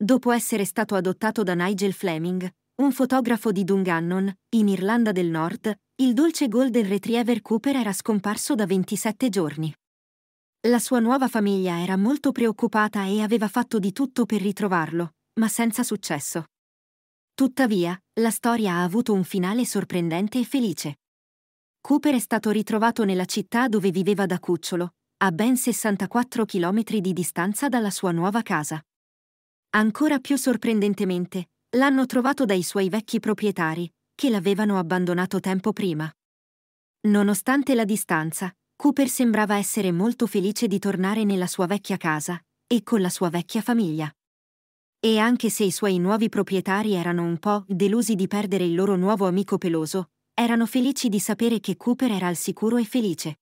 Dopo essere stato adottato da Nigel Fleming, un fotografo di Dungannon, in Irlanda del Nord, il dolce Golden Retriever Cooper era scomparso da 27 giorni. La sua nuova famiglia era molto preoccupata e aveva fatto di tutto per ritrovarlo, ma senza successo. Tuttavia, la storia ha avuto un finale sorprendente e felice. Cooper è stato ritrovato nella città dove viveva da cucciolo, a ben 64 km di distanza dalla sua nuova casa. Ancora più sorprendentemente, l'hanno trovato dai suoi vecchi proprietari, che l'avevano abbandonato tempo prima. Nonostante la distanza, Cooper sembrava essere molto felice di tornare nella sua vecchia casa e con la sua vecchia famiglia. E anche se i suoi nuovi proprietari erano un po' delusi di perdere il loro nuovo amico peloso, erano felici di sapere che Cooper era al sicuro e felice.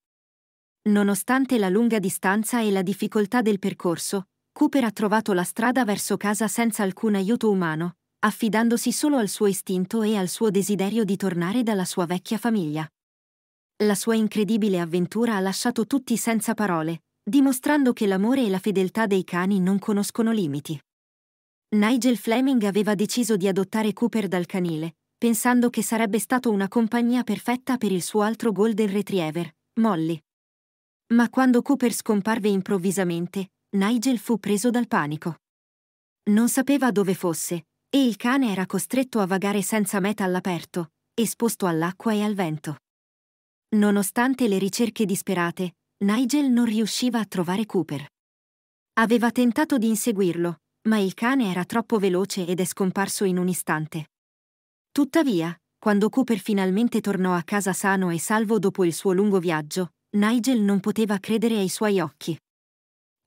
Nonostante la lunga distanza e la difficoltà del percorso, Cooper ha trovato la strada verso casa senza alcun aiuto umano, affidandosi solo al suo istinto e al suo desiderio di tornare dalla sua vecchia famiglia. La sua incredibile avventura ha lasciato tutti senza parole, dimostrando che l'amore e la fedeltà dei cani non conoscono limiti. Nigel Fleming aveva deciso di adottare Cooper dal canile, pensando che sarebbe stato una compagnia perfetta per il suo altro golden retriever, Molly. Ma quando Cooper scomparve improvvisamente, Nigel fu preso dal panico. Non sapeva dove fosse, e il cane era costretto a vagare senza meta all'aperto, esposto all'acqua e al vento. Nonostante le ricerche disperate, Nigel non riusciva a trovare Cooper. Aveva tentato di inseguirlo, ma il cane era troppo veloce ed è scomparso in un istante. Tuttavia, quando Cooper finalmente tornò a casa sano e salvo dopo il suo lungo viaggio, Nigel non poteva credere ai suoi occhi.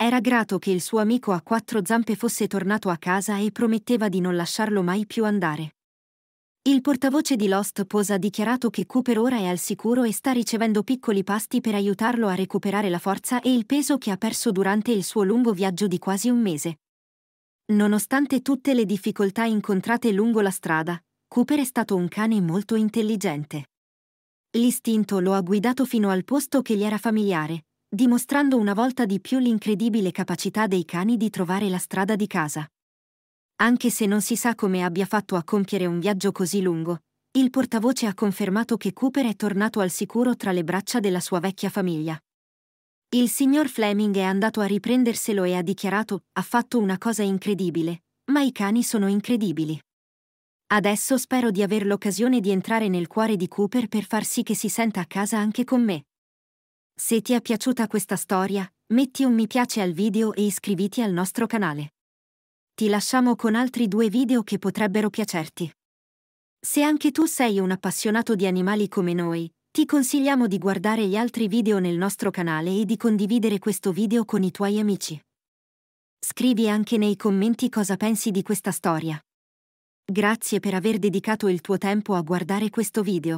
Era grato che il suo amico a quattro zampe fosse tornato a casa e prometteva di non lasciarlo mai più andare. Il portavoce di Lost Pose ha dichiarato che Cooper ora è al sicuro e sta ricevendo piccoli pasti per aiutarlo a recuperare la forza e il peso che ha perso durante il suo lungo viaggio di quasi un mese. Nonostante tutte le difficoltà incontrate lungo la strada, Cooper è stato un cane molto intelligente. L'istinto lo ha guidato fino al posto che gli era familiare, dimostrando una volta di più l'incredibile capacità dei cani di trovare la strada di casa. Anche se non si sa come abbia fatto a compiere un viaggio così lungo, il portavoce ha confermato che Cooper è tornato al sicuro tra le braccia della sua vecchia famiglia. Il signor Fleming è andato a riprenderselo e ha dichiarato, ha fatto una cosa incredibile, ma i cani sono incredibili. Adesso spero di aver l'occasione di entrare nel cuore di Cooper per far sì che si senta a casa anche con me. Se ti è piaciuta questa storia, metti un mi piace al video e iscriviti al nostro canale. Ti lasciamo con altri due video che potrebbero piacerti. Se anche tu sei un appassionato di animali come noi, ti consigliamo di guardare gli altri video nel nostro canale e di condividere questo video con i tuoi amici. Scrivi anche nei commenti cosa pensi di questa storia. Grazie per aver dedicato il tuo tempo a guardare questo video.